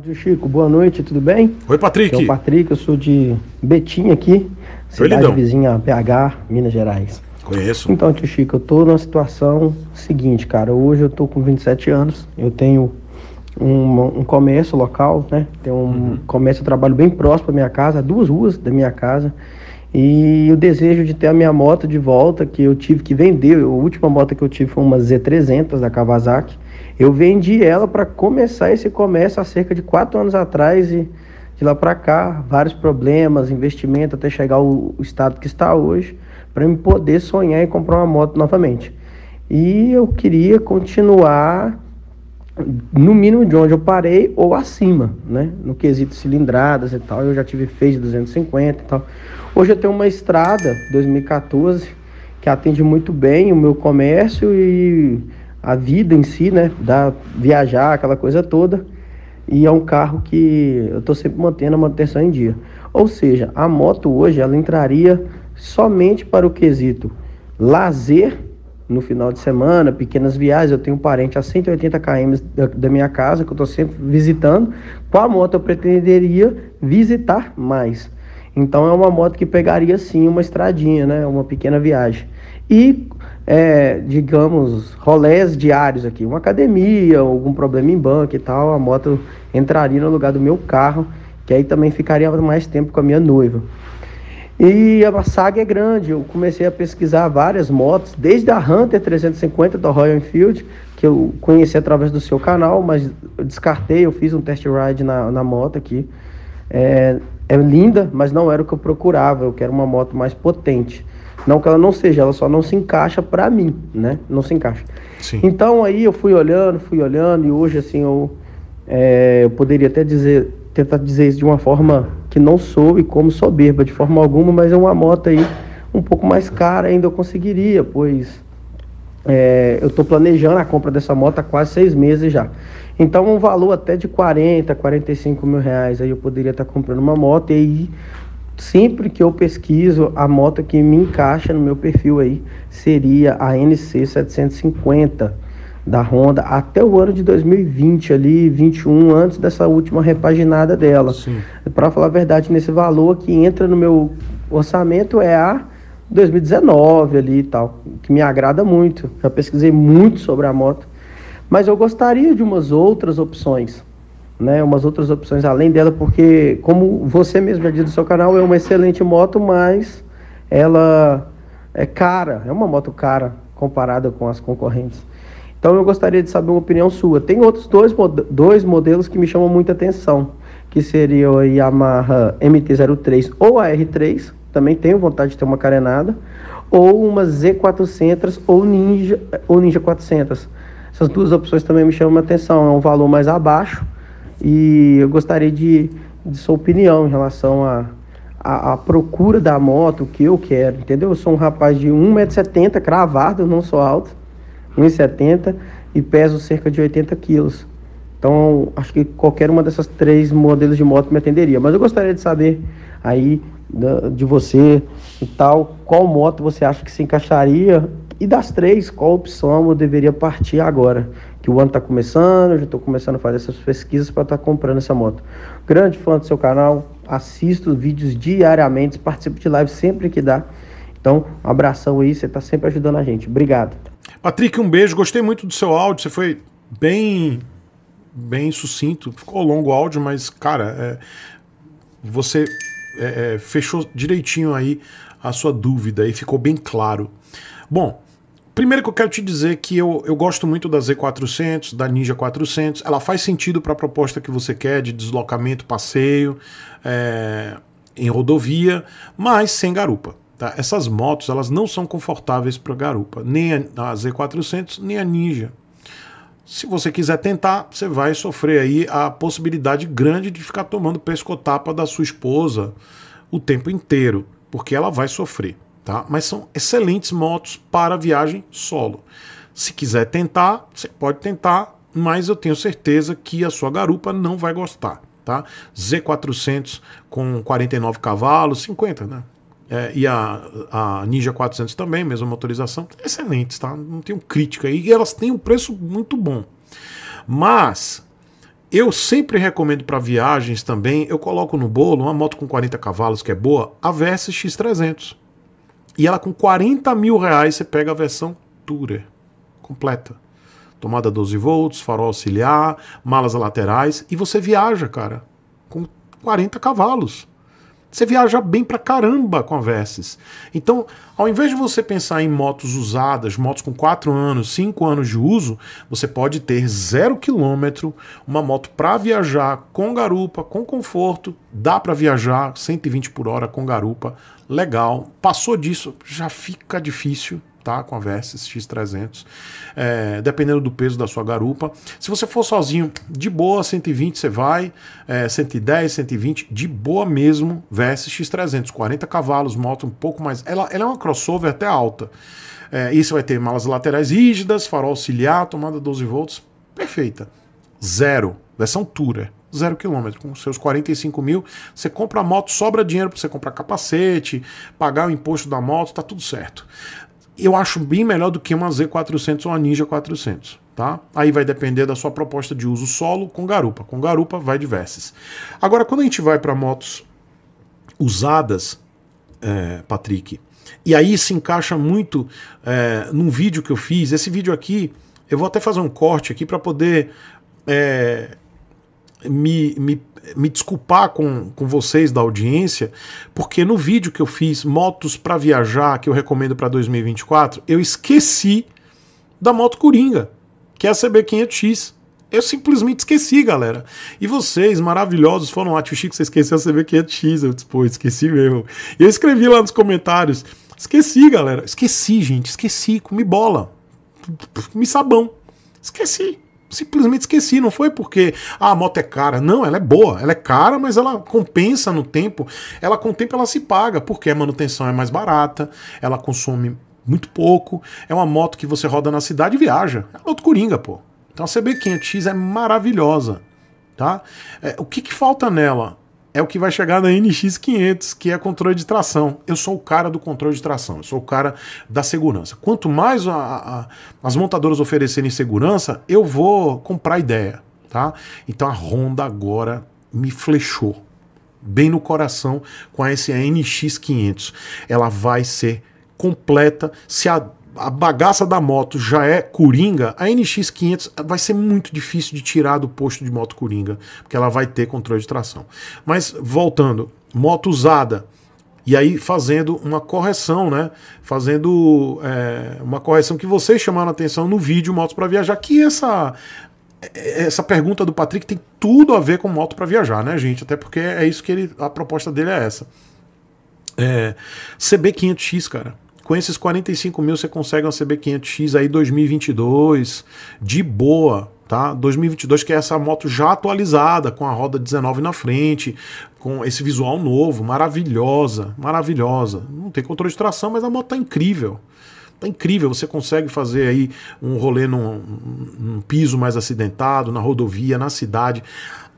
Tio Chico, boa noite, tudo bem? Oi, Patrick. Oi, é Patrick, eu sou de Betim aqui, cidade Oi, vizinha PH, Minas Gerais. Conheço. Então, tio Chico, eu tô numa situação seguinte, cara. Hoje eu tô com 27 anos, eu tenho um, um comércio local, né? Tem um uhum. comércio, eu trabalho bem próximo da minha casa, duas ruas da minha casa. E o desejo de ter a minha moto de volta, que eu tive que vender. A última moto que eu tive foi uma Z300 da Kawasaki. Eu vendi ela para começar esse comércio há cerca de quatro anos atrás e de lá para cá, vários problemas, investimento até chegar ao estado que está hoje, para eu poder sonhar e comprar uma moto novamente. E eu queria continuar no mínimo de onde eu parei ou acima, né? No quesito cilindradas e tal, eu já tive fez 250 e tal. Hoje eu tenho uma estrada 2014 que atende muito bem o meu comércio e a vida em si, né? Da viajar, aquela coisa toda. E é um carro que eu estou sempre mantendo a manutenção em dia. Ou seja, a moto hoje ela entraria somente para o quesito lazer no final de semana, pequenas viagens. Eu tenho um parente a 180 km da, da minha casa que eu estou sempre visitando. Qual moto eu pretenderia visitar mais. Então é uma moto que pegaria sim uma estradinha, né? Uma pequena viagem. E, é, digamos, rolés diários aqui, uma academia, algum problema em banco e tal, a moto entraria no lugar do meu carro, que aí também ficaria mais tempo com a minha noiva. E a saga é grande, eu comecei a pesquisar várias motos, desde a Hunter 350 da Royal Enfield, que eu conheci através do seu canal, mas eu descartei, eu fiz um test ride na, na moto aqui é, é linda, mas não era o que eu procurava. Eu quero uma moto mais potente. Não que ela não seja, ela só não se encaixa para mim, né? Não se encaixa. Sim. Então aí eu fui olhando, fui olhando e hoje assim eu, é, eu poderia até dizer, tentar dizer isso de uma forma que não sou e como soberba de forma alguma, mas é uma moto aí um pouco mais cara ainda eu conseguiria, pois é, eu estou planejando a compra dessa moto há quase seis meses já. Então, um valor até de 40, 45 mil reais, aí eu poderia estar tá comprando uma moto. E aí, sempre que eu pesquiso, a moto que me encaixa no meu perfil aí seria a NC 750 da Honda até o ano de 2020 ali, 21, antes dessa última repaginada dela. Para falar a verdade, nesse valor que entra no meu orçamento é a 2019 ali e tal, que me agrada muito. Já pesquisei muito sobre a moto mas eu gostaria de umas outras opções, né? Umas outras opções além dela, porque como você mesmo já disse no seu canal, é uma excelente moto, mas ela é cara, é uma moto cara comparada com as concorrentes. Então eu gostaria de saber uma opinião sua. Tem outros dois, dois modelos que me chamam muita atenção, que seria a Yamaha MT-03 ou a R3, também tenho vontade de ter uma carenada, ou uma Z400 ou Ninja, ou Ninja 400. Essas duas opções também me chamam a atenção. É um valor mais abaixo e eu gostaria de, de sua opinião em relação à a, a, a, procura da moto, o que eu quero, entendeu? Eu sou um rapaz de 1,70m cravado, não sou alto, 1,70m e peso cerca de 80 quilos. Então, acho que qualquer uma dessas três modelos de moto me atenderia. Mas eu gostaria de saber aí de você e tal, qual moto você acha que se encaixaria e das três, qual opção eu deveria partir agora? Que o ano está começando, eu já estou começando a fazer essas pesquisas para estar tá comprando essa moto. Grande fã do seu canal, assisto vídeos diariamente, participo de live sempre que dá. Então, um abração aí, você está sempre ajudando a gente. Obrigado. Patrick, um beijo, gostei muito do seu áudio, você foi bem bem sucinto, ficou longo o áudio, mas, cara, é, você é, é fechou direitinho aí a sua dúvida e ficou bem claro. Bom, primeiro que eu quero te dizer que eu, eu gosto muito da Z400, da Ninja 400. Ela faz sentido para a proposta que você quer de deslocamento, passeio, é, em rodovia, mas sem garupa. Tá? Essas motos elas não são confortáveis para garupa, nem a Z400, nem a Ninja. Se você quiser tentar, você vai sofrer aí a possibilidade grande de ficar tomando pescotapa da sua esposa o tempo inteiro, porque ela vai sofrer tá? Mas são excelentes motos para viagem solo. Se quiser tentar, você pode tentar, mas eu tenho certeza que a sua garupa não vai gostar, tá? Z400 com 49 cavalos, 50, né? É, e a, a Ninja 400 também, mesma motorização, excelentes, tá? Não tenho crítica. E elas têm um preço muito bom. Mas eu sempre recomendo para viagens também, eu coloco no bolo uma moto com 40 cavalos que é boa, a x 300. E ela com 40 mil reais você pega a versão Tourer, completa. Tomada 12 volts, farol auxiliar, malas laterais e você viaja, cara, com 40 cavalos. Você viaja bem pra caramba com a Versys. Então, ao invés de você pensar em motos usadas, motos com 4 anos, 5 anos de uso, você pode ter zero quilômetro, uma moto para viajar com garupa, com conforto, dá para viajar 120 por hora com garupa, legal. Passou disso, já fica difícil tá com a Versys X300, é, dependendo do peso da sua garupa. Se você for sozinho, de boa, 120 você vai, é, 110, 120, de boa mesmo, Versys X300, 40 cavalos, moto um pouco mais. Ela, ela é uma crossover até alta. É, e você vai ter malas laterais rígidas, farol auxiliar, tomada 12 volts, perfeita. Zero, versão Tourer, zero quilômetro. Com seus 45 mil, você compra a moto, sobra dinheiro para você comprar capacete, pagar o imposto da moto, tá tudo certo eu acho bem melhor do que uma Z400 ou uma Ninja 400. Tá? Aí vai depender da sua proposta de uso solo com garupa. Com garupa vai diversas. Agora, quando a gente vai para motos usadas, é, Patrick, e aí se encaixa muito é, num vídeo que eu fiz. Esse vídeo aqui, eu vou até fazer um corte aqui para poder é, me, me me desculpar com, com vocês da audiência, porque no vídeo que eu fiz, Motos para Viajar, que eu recomendo para 2024, eu esqueci da moto Coringa, que é a CB500X. Eu simplesmente esqueci, galera. E vocês, maravilhosos, foram lá, tio Chico, você esqueceu a CB500X. Eu disse, pô, esqueci mesmo. E eu escrevi lá nos comentários. Esqueci, galera. Esqueci, gente. Esqueci. Comi bola. Comi sabão. Esqueci simplesmente esqueci. Não foi porque ah, a moto é cara. Não, ela é boa. Ela é cara, mas ela compensa no tempo. Ela com o tempo ela se paga, porque a manutenção é mais barata, ela consome muito pouco. É uma moto que você roda na cidade e viaja. É uma moto coringa, pô. Então a CB500X é maravilhosa. Tá? É, o que, que falta nela? é o que vai chegar na NX500, que é controle de tração. Eu sou o cara do controle de tração, eu sou o cara da segurança. Quanto mais a, a, as montadoras oferecerem segurança, eu vou comprar ideia, tá? Então a Honda agora me flechou bem no coração com essa NX500. Ela vai ser completa se a a bagaça da moto já é coringa, a NX500 vai ser muito difícil de tirar do posto de moto coringa, porque ela vai ter controle de tração. Mas voltando, moto usada. E aí fazendo uma correção, né? Fazendo é, uma correção que vocês chamaram atenção no vídeo Motos para Viajar, que essa é, essa pergunta do Patrick tem tudo a ver com moto para viajar, né, gente? Até porque é isso que ele a proposta dele é essa. É, CB500X, cara com esses 45 mil você consegue uma CB500X aí 2022, de boa, tá? 2022 que é essa moto já atualizada, com a roda 19 na frente, com esse visual novo, maravilhosa, maravilhosa. Não tem controle de tração, mas a moto tá incrível. Tá incrível, você consegue fazer aí um rolê num, num piso mais acidentado, na rodovia, na cidade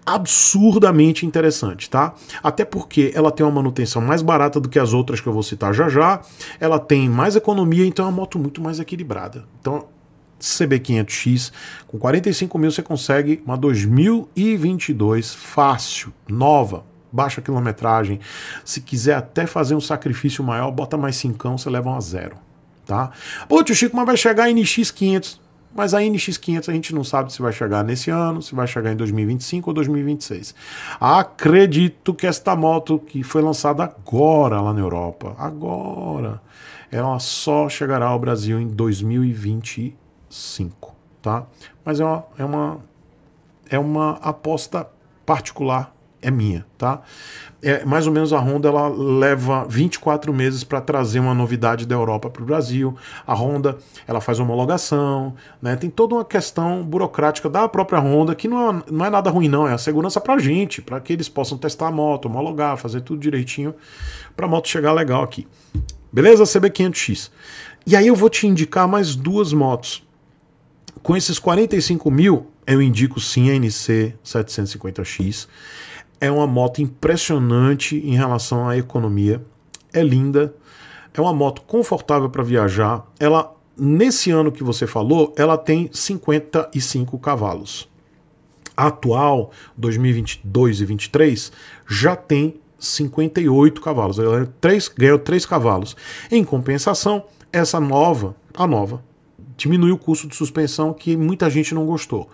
absurdamente interessante, tá? Até porque ela tem uma manutenção mais barata do que as outras que eu vou citar já já, ela tem mais economia, então é uma moto muito mais equilibrada. Então, CB500X, com 45 mil você consegue uma 2022 fácil, nova, baixa quilometragem. Se quiser até fazer um sacrifício maior, bota mais cão, você leva um a zero. Tá? Pô, tio Chico, mas vai chegar a NX500. Mas a NX500 a gente não sabe se vai chegar nesse ano, se vai chegar em 2025 ou 2026. Acredito que esta moto que foi lançada agora lá na Europa, agora, ela só chegará ao Brasil em 2025, tá? Mas é uma, é uma, é uma aposta particular é minha, tá? É, mais ou menos a Honda ela leva 24 meses para trazer uma novidade da Europa para o Brasil. A Honda ela faz homologação, né? Tem toda uma questão burocrática da própria Honda que não é, não é nada ruim não, é a segurança para a gente, para que eles possam testar a moto, homologar, fazer tudo direitinho para a moto chegar legal aqui. Beleza? CB500X. E aí eu vou te indicar mais duas motos. Com esses 45 mil, eu indico sim a NC 750X. É uma moto impressionante em relação à economia. É linda. É uma moto confortável para viajar. Ela nesse ano que você falou, ela tem 55 cavalos. A atual 2022 e 2023, já tem 58 cavalos. Ela é ganhou três, ganhou 3 cavalos. Em compensação, essa nova, a nova, diminuiu o custo de suspensão que muita gente não gostou,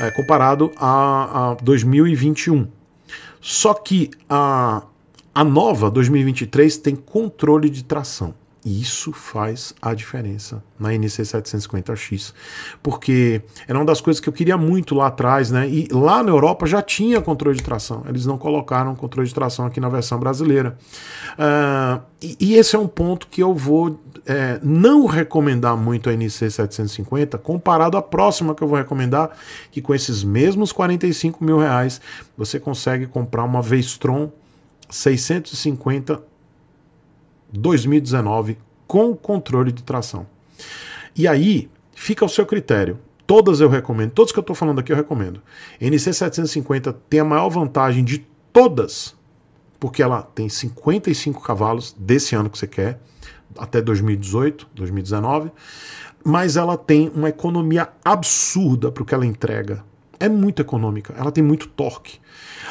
é, comparado a, a 2021. Só que a, a nova 2023 tem controle de tração isso faz a diferença na NC750X, porque era uma das coisas que eu queria muito lá atrás, né? E lá na Europa já tinha controle de tração, eles não colocaram controle de tração aqui na versão brasileira. Uh, e, e, esse é um ponto que eu vou é, não recomendar muito a NC750 comparado à próxima que eu vou recomendar, que com esses mesmos 45 mil reais você consegue comprar uma Vestron 650 2019 com controle de tração. E aí fica ao seu critério. Todas eu recomendo, todos que eu estou falando aqui eu recomendo. NC750 tem a maior vantagem de todas, porque ela tem 55 cavalos desse ano que você quer, até 2018, 2019, mas ela tem uma economia absurda para o que ela entrega é muito econômica, ela tem muito torque.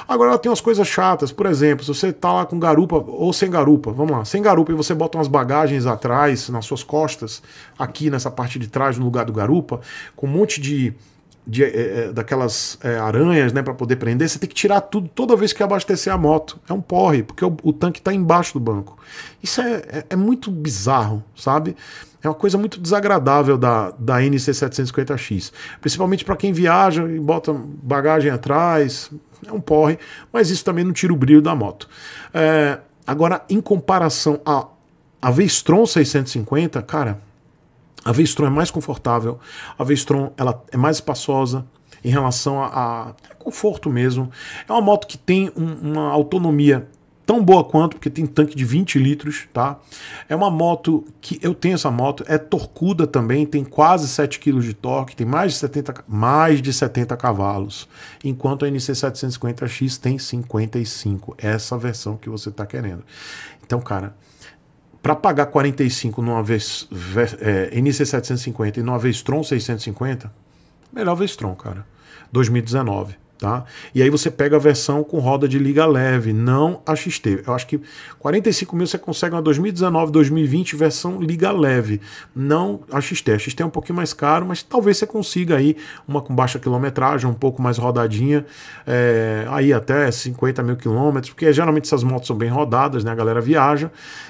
Agora ela tem umas coisas chatas, por exemplo, se você tá lá com garupa ou sem garupa, vamos lá, sem garupa e você bota umas bagagens atrás, nas suas costas, aqui nessa parte de trás, no lugar do garupa, com um monte de de, é, daquelas é, aranhas, né, para poder prender, você tem que tirar tudo toda vez que abastecer a moto. É um porre, porque o, o tanque está embaixo do banco. Isso é, é, é, muito bizarro, sabe? É uma coisa muito desagradável da, da NC750X. Principalmente para quem viaja e bota bagagem atrás. É um porre, mas isso também não tira o brilho da moto. agora, em comparação a, a Vestron 650, cara, a Vestron é mais confortável, a Vestron ela é mais espaçosa em relação a, a é conforto mesmo. É uma moto que tem um, uma autonomia tão boa quanto, porque tem tanque de 20 litros, tá? É uma moto que eu tenho essa moto, é torcuda também, tem quase 7 kg de torque, tem mais de 70, mais de 70 cavalos, enquanto a NC750X tem 55, essa versão que você está querendo. Então, cara, para pagar 45 numa vez é, NC750 e numa vez 650, melhor Vestron, cara. 2019. Tá? E aí você pega a versão com roda de liga leve, não a XT. Eu acho que 45 mil você consegue uma 2019, 2020 versão liga leve, não a XT. A XT é um pouquinho mais caro, mas talvez você consiga aí uma com baixa quilometragem, um pouco mais rodadinha, é, aí até 50 mil quilômetros, porque geralmente essas motos são bem rodadas, né? A galera viaja.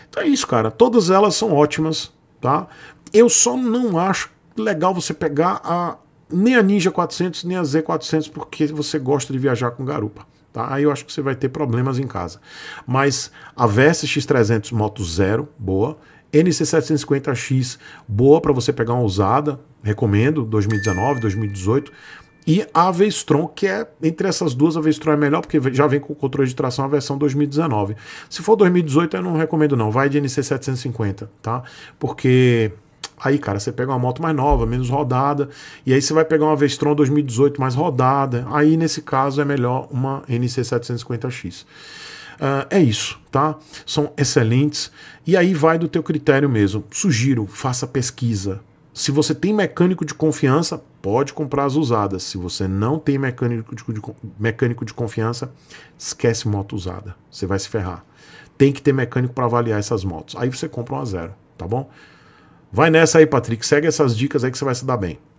Então é isso, cara. Todas elas são ótimas, tá? Eu só não acho legal você pegar a nem a Ninja 400 nem a Z400 porque você gosta de viajar com garupa. Tá? Aí eu acho que você vai ter problemas em casa. Mas a Versa X300 Moto Zero, boa. NC750X, boa para você pegar uma usada, recomendo, 2019, 2018. E a Avestron, que é entre essas duas, a Avestron é melhor porque já vem com controle de tração a versão 2019. Se for 2018, eu não recomendo não, vai de NC750, tá? Porque Aí, cara, você pega uma moto mais nova, menos rodada, e aí você vai pegar uma Vestron 2018 mais rodada. Aí, nesse caso, é melhor uma NC750X. Uh, ah, é isso, tá? São excelentes. E aí vai do teu critério mesmo. Sugiro, faça pesquisa. Se você tem mecânico de confiança, pode comprar as usadas. Se você não tem mecânico de, de, mecânico de confiança, esquece moto usada. Você vai se ferrar. Tem que ter mecânico para avaliar essas motos. Aí você compra uma zero, tá bom? Vai nessa aí, Patrick. Segue essas dicas aí que você vai se dar bem.